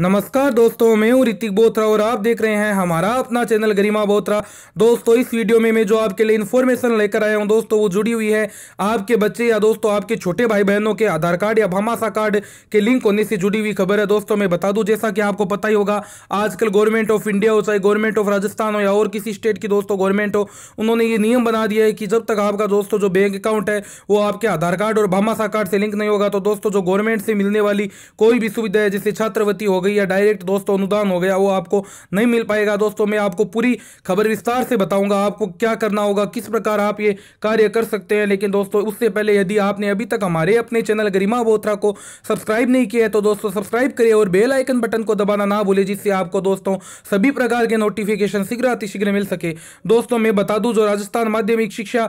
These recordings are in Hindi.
नमस्कार दोस्तों मैं हूँ ऋतिक बोथरा और आप देख रहे हैं हमारा अपना चैनल गरिमा बोथरा दोस्तों इस वीडियो में मैं जो आपके लिए इन्फॉर्मेशन लेकर आया हूँ दोस्तों वो जुड़ी हुई है आपके बच्चे या दोस्तों आपके छोटे भाई बहनों के आधार कार्ड या भामाशा कार्ड के लिंक होने से जुड़ी हुई खबर है दोस्तों मैं बता दूँ जैसा कि आपको पता ही होगा आजकल गवर्नमेंट ऑफ इंडिया हो चाहे गवर्नमेंट ऑफ राजस्थान हो या और किसी स्टेट की दोस्तों गवर्नमेंट हो उन्होंने ये नियम बना दिया है कि जब तक आपका दोस्तों जो बैंक अकाउंट है वो आपके आधार कार्ड और भामाशा कार्ड से लिंक नहीं होगा तो दोस्तों जो गवर्नमेंट से मिलने वाली कोई भी सुविधा है जैसे छात्रवृत्ति होगा गई या डायरेक्ट दोस्तों अनुदान हो गया वो आपको नहीं मिल पाएगा दोस्तों मैं आपको पूरी खबर विस्तार से बताऊंगा आपको क्या करना होगा किस प्रकार आप ये कार्य कर सकते हैं लेकिन दोस्तों उससे पहले यदि आपने अभी तक हमारे अपने चैनल गरिमा बोत्रा को सब्सक्राइब नहीं किया है तो दोस्तों सब्सक्राइब करिए और बेल आइकन बटन को दबाना ना भूले जिससे आपको दोस्तों सभी प्रकार के नोटिफिकेशन शीघ्र अतिशीघ्र मिल सके दोस्तों मैं बता दूँ जो राजस्थान माध्यमिक शिक्षा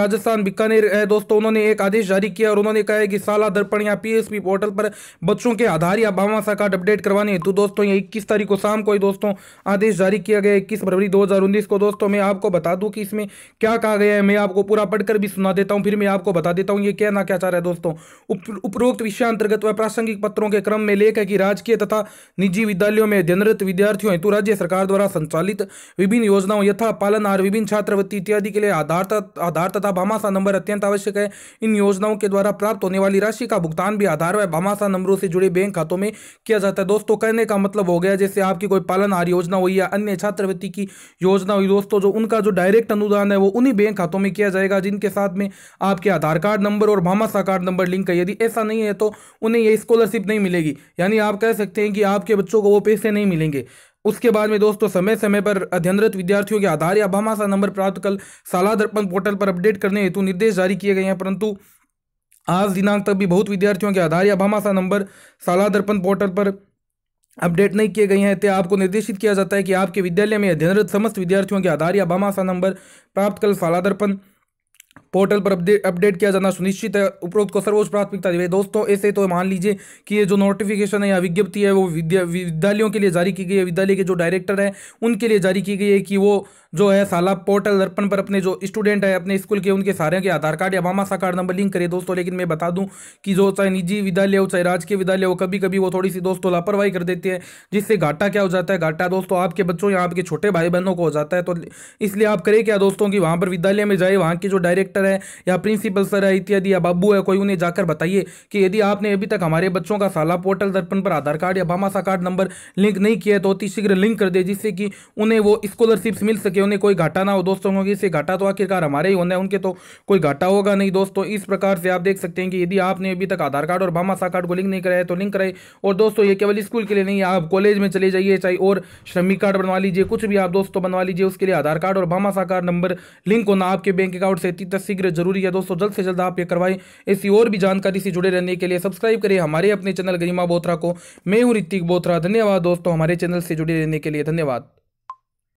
राजस्थान बीकानेर दोस्तों उन्होंने एक आदेश जारी किया और उन्होंने कहा है कि साला दर्पण या पी पोर्टल पर बच्चों के आधार या भावासा कार्ड अपडेट करवा करवानी है तो दोस्तों ये इक्कीस तारीख को शाम को ही दोस्तों आदेश जारी किया गया इक्कीस फरवरी दो को दोस्तों मैं आपको बता दूँ कि इसमें क्या कहा गया है मैं आपको पूरा पढ़कर भी सुना देता हूँ फिर मैं आपको बता देता हूँ ये कहना क्या चाह रहा है दोस्तों उपरोक्त विषय अंतर्गत व प्रासंगिक पत्रों के क्रम में लेख है कि राजकीय तथा निजी विद्यालयों में अध्ययनरत विद्यार्थियों हेतु राज्य सरकार द्वारा संचालित विभिन्न योजनाओं यथा पालन और विभिन्न छात्रवृत्ति इत्यादि के लिए आधार आधार तथा भामाशा नंबर अत्यंत आवश्यक है इन योजनाओं के द्वारा प्राप्त होने वाली राशि का भुगतान भी आधार व भामाशा नंबरों से जुड़े बैंक खातों में किया जाता है दोस्तों दोस्तों कहने का मतलब हो गया जैसे आपकी कोई पालन आहार योजना हुई या अन्य छात्रवृत्ति की योजना हुई दोस्तों जो उनका जो डायरेक्ट अनुदान है वो उन्हीं बैंक खातों में किया जाएगा जिनके साथ में आपके आधार कार्ड नंबर और भामाशा कार्ड नंबर लिंक है यदि ऐसा नहीं है तो उन्हें ये स्कॉलरशिप नहीं मिलेगी यानी आप कह सकते हैं कि आपके बच्चों को वो पैसे नहीं मिलेंगे उसके बाद में दोस्तों समय समय पर अध्ययनरत विद्यार्थियों के आधार या भामाशा नंबर प्राप्त कल साला दर्पण पोर्टल पर अपडेट करने हेतु निर्देश जारी किए गए हैं परंतु आज दिनांक तक भी बहुत विद्यार्थियों के आधार या भामाशा नंबर साला दर्पण पोर्टल पर अपडेट नहीं किए गए हैं तो आपको निर्देशित किया जाता है कि आपके विद्यालय में अध्ययनरत समस्त विद्यार्थियों के आधार या बामासा नंबर प्राप्त कल फलादर्पण पोर्टल पर अपडेट किया जाना सुनिश्चित है उपरोक्त को सर्वोच्च प्राथमिकता दी दोस्तों ऐसे तो मान लीजिए कि ये जो नोटिफिकेशन है या विज्ञप्ति है वो विद्यालयों के लिए जारी की गई है विद्यालय के जो डायरेक्टर है उनके लिए जारी की गई है कि वो जो है साला पोर्टल दर्पण पर अपने जो स्टूडेंट है अपने स्कूल के उनके सारे के आधार कार्ड या मामा सा कार्ड नंबर लिंक करे दोस्तों लेकिन मैं बता दूं कि जो चाहे निजी विद्यालय हो चाहे राजकीय विद्यालय हो कभी कभी वो थोड़ी सी दोस्तों लापरवाही कर देती है जिससे घाटा क्या हो जाता है घाटा दोस्तों आपके बच्चों या आपके छोटे भाई बहनों को हो जाता है तो इसलिए आप करें क्या दोस्तों की वहाँ पर विद्यालय में जाए वहाँ के जो डायरेक्टर है या प्रिंसिपल सर है इत्यादि या बाबू है कोई उन्हें जाकर बताइए कि यदि आपने अभी तक हमारे बच्चों का साला पोर्टल दर्पण पर आधार कार्ड या भामाशा कार्ड नंबर लिंक नहीं किया है तो अति शीघ्र लिंक कर दे जिससे कि उन्हें वो स्कॉलरशिप्स मिल सके उन्हें कोई घाटा ना हो दोस्तों क्योंकि इससे घाटा तो आखिरकार हमारे ही होना है उनके तो कोई घाटा होगा नहीं दोस्तों इस प्रकार से आप देख सकते हैं कि यदि आपने अभी तक आधार कार्ड और भामाशा कार्ड को लिंक नहीं कराया तो लिंक कराए और दोस्तों ये केवल स्कूल के लिए नहीं है आप कॉलेज में चले जाइए चाहे और श्रमिक कार्ड बनवा लीजिए कुछ भी आप दोस्तों बनवा लीजिए उसके लिए आधार कार्ड और भामाशा कार्ड नंबर लिंक होना आपके बैंक अकाउंट से अति शीघ्र जरूरी है दोस्तों जल्द से जल्द आप ये करवाएं ऐसी और भी जानकारी से जुड़े रहने के लिए सब्सक्राइब करें हमारे अपने चैनल गरिमा बोथरा को मैं हूँ ऋतिक बोथरा धन्यवाद दोस्तों हमारे चैनल से जुड़े रहने के लिए धन्यवाद